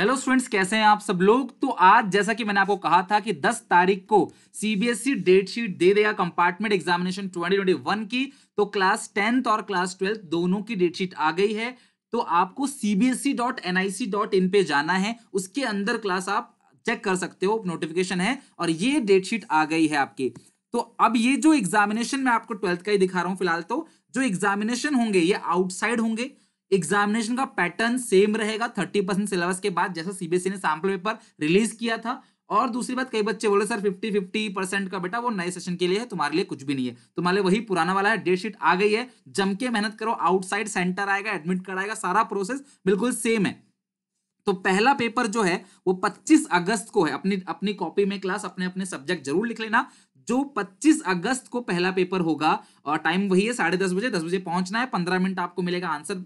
hello students कैसे हैं आप सब लोग तो आज जैसा कि मैंने आपको कहा था कि 10 तारीख को सीबीएसई डेट शीट दे देगा कंपार्टमेंट एग्जामिनेशन 2021 की तो क्लास टेंथ और क्लास ट्वेल्थ दोनों की डेट शीट आ गई है तो आपको सीबीएसई डॉट डॉट इन पे जाना है उसके अंदर क्लास आप चेक कर सकते हो नोटिफिकेशन है और ये डेट शीट आ गई है आपकी तो अब ये जो एग्जामिनेशन मैं आपको ट्वेल्थ का ही दिखा रहा हूँ फिलहाल तो जो एग्जामिनेशन होंगे ये आउटसाइड होंगे एग्जामिनेशन का पैटर्न सेम रहेगा थर्टी परसेंट सिलेबस के बाद जैसा सीबीएसई e ने सैम्पल पेपर रिलीज किया था और दूसरी बात कई बच्चे बोले सर फिफ्टी फिफ्टी परसेंट का बेटा वो नए सेशन के लिए है तुम्हारे लिए कुछ भी नहीं है तुम्हारे लिए वही पुराना वाला है डेट शीट आ गई है जम के मेहनत करो आउटसाइड सेंटर आएगा एडमिट कराएगा सारा प्रोसेस बिल्कुल सेम है तो पहला पेपर जो है वो 25 अगस्त को है अपनी अपनी कॉपी में क्लास अपने अपने सब्जेक्ट जरूर लिख लेना जो 25 अगस्त को पहला पेपर होगा और टाइम वही है साढ़े दस बजे दस बजे पहुंचना है पंद्रह मिनट आपको मिलेगा आंसर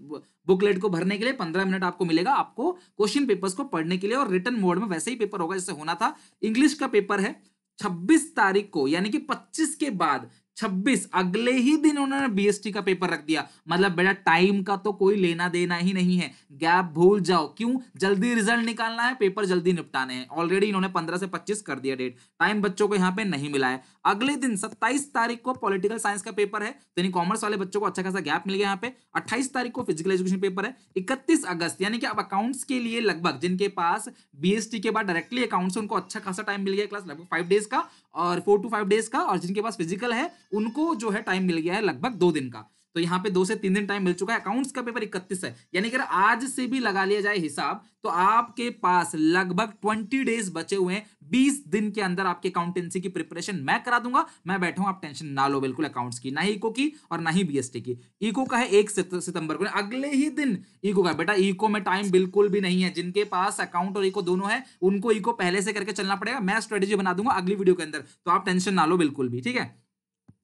बुकलेट को भरने के लिए पंद्रह मिनट आपको मिलेगा आपको क्वेश्चन पेपर्स को पढ़ने के लिए और रिटर्न मोड में वैसे ही पेपर होगा जैसे होना था इंग्लिश का पेपर है छब्बीस तारीख को यानी कि पच्चीस के बाद छब्बीस अगले ही दिन उन्होंने बीएसटी का पेपर रख दिया मतलब बेटा टाइम का तो कोई लेना देना ही नहीं है गैप भूल जाओ क्यों जल्दी रिजल्ट निकालना है पेपर जल्दी निपटाने हैं ऑलरेडी इन्होंने पंद्रह से पच्चीस कर दिया डेट टाइम बच्चों को यहाँ पे नहीं मिला है अगले दिन सत्ताईस तारीख को पॉलिटिकल साइंस का पेपर है तो यानी कॉमर्स वाले बच्चों को अच्छा खासा गैप मिल गया यहाँ पे अट्ठाईस तारीख को फिजिकल एजुकेशन पेपर है इकतीस अगस्त यानी कि अब अकाउंट्स के लिए लगभग जिनके पास बीएसटी के बाद डायरेक्टली अकाउंट्स उनको अच्छा खासा टाइम मिल गया क्लास लगभग फाइव डेज का और फोर टू फाइव डेज का और जिनके पास फिजिकल है उनको जो है टाइम मिल गया है लगभग दो दिन का तो यहाँ पे दो से तीन दिन टाइम मिल चुका है अकाउंट्स का पेपर इकतीस है यानी अगर आज से भी लगा लिया जाए हिसाब तो आपके पास लगभग ट्वेंटी डेज बचे हुए हैं बीस दिन के अंदर आपके अकाउंटेंसी की प्रिपरेशन मैं करा दूंगा मैं बैठा हूं आप टेंशन ना लो बिल्कुल अकाउंट्स की ना ही इको की और ना ही बी की इको का है एक सितंबर को अगले ही दिन इको का बेटा इको में टाइम बिल्कुल भी नहीं है जिनके पास अकाउंट और इको दोनों है उनको इको पहले से करके चलना पड़ेगा मैं स्ट्रेटेजी बना दूंगा अगली वीडियो के अंदर तो आप टेंशन ना लो बिल्कुल भी ठीक है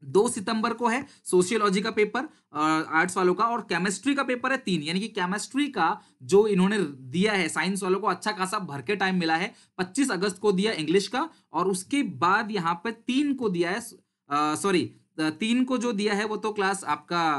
दो सितंबर को है सोशियोलॉजी का पेपर आर्ट्स वालों का और केमिस्ट्री का पेपर है तीन यानी कि केमिस्ट्री का जो इन्होंने दिया है साइंस वालों को अच्छा खासा भर के टाइम मिला है 25 अगस्त को दिया इंग्लिश का और उसके बाद यहाँ पे तीन को दिया है सॉरी तीन को जो दिया है वो तो क्लास आपका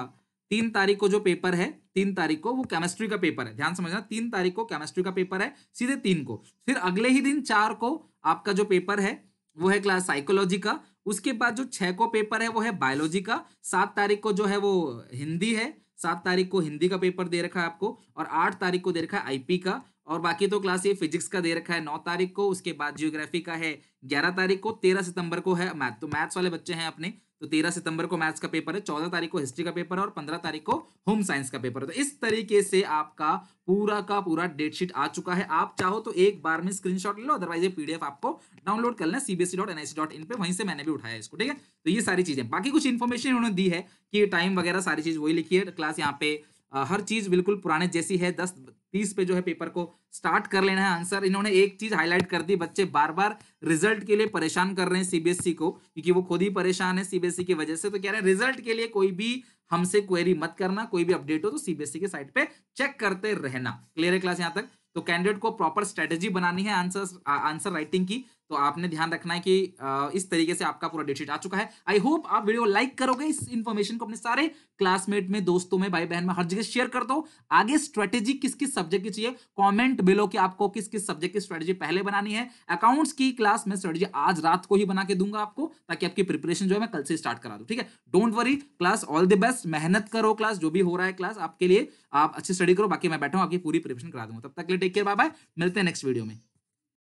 तीन तारीख को जो पेपर है तीन तारीख को वो केमिस्ट्री का पेपर है ध्यान समझना तीन तारीख को केमिस्ट्री का पेपर है सीधे तीन को फिर अगले ही दिन चार को आपका जो पेपर है वो है क्लास साइकोलॉजी का उसके बाद जो छः को पेपर है वो है बायोलॉजी का सात तारीख को जो है वो हिंदी है सात तारीख को हिंदी का पेपर दे रखा है आपको और आठ तारीख को दे रखा है आईपी का और बाकी तो क्लास ये फिजिक्स का दे रखा है नौ तारीख को उसके बाद जियोग्राफी का है ग्यारह तारीख को तेरह सितंबर को है मैथ तो मैथ्स वाले बच्चे हैं अपने तो तेरह सितंबर को मैथ्स का पेपर है चौदह तारीख को हिस्ट्री का पेपर है और पंद्रह तारीख को होम साइंस का पेपर है तो इस तरीके से आपका पूरा का पूरा डेटशीट आ चुका है आप चाहो तो एक बार में स्क्रीनशॉट ले लो अदरवाइज ये पीडीएफ आपको डाउनलोड कर लेना CBSE dot NIC dot in पर वहीं से मैंने भी उठाया इसको ठीक है तो ये सारी चीजें बाकी कुछ इन्फॉर्मेशन उन्होंने दी है कि टाइम वगैरह सारी चीज वही लिखी है क्लास यहाँ पे हर चीज बिल्कुल पुराने जैसी है दस तीस पे जो है पेपर को स्टार्ट कर लेना है आंसर इन्होंने एक चीज हाईलाइट कर दी बच्चे बार बार रिजल्ट के लिए परेशान कर रहे हैं सीबीएसई e को क्योंकि वो खुद ही परेशान है सीबीएसई e की वजह से तो कह रहे हैं रिजल्ट के लिए कोई भी हमसे क्वेरी मत करना कोई भी अपडेट हो तो सीबीएसई e के साइट पे चेक करते रहना क्लियर है क्लास यहाँ तक तो कैंडिडेट को प्रॉपर स्ट्रेटेजी बनानी है आंसर आंसर राइटिंग की तो आपने ध्यान रखना है कि इस तरीके से आपका पूरा डेटशीट आ चुका है आई होप आप वीडियो लाइक करोगे इस इन्फॉर्मेशन को अपने सारे क्लासमेट में दोस्तों में भाई बहन में हर जगह शेयर कर दो आगे स्ट्रेटेजी किस किस सब्जेक्ट की चाहिए कमेंट बिलो कि आपको किस किस सब्जेक्ट की स्ट्रेटेजी पहले बनानी है अकाउंट्स की क्लास में स्ट्रेटेजी आज रात को ही बना के दूंगा आपको ताकि आपकी प्रिपरेशन जो है मैं कल से स्टार्ट करा दूँ ठीक है don't worry class all the best मेहनत करो क्लास जो भी हो रहा है क्लास आपके लिए आप अच्छी स्टडी करो बाकी मैं बैठा हूँ आपकी पूरी प्रिपरेशन करा दूंगा तब तक के लिए टेक केयर बाय बाय मिलते हैं नेक्स्ट वीडियो में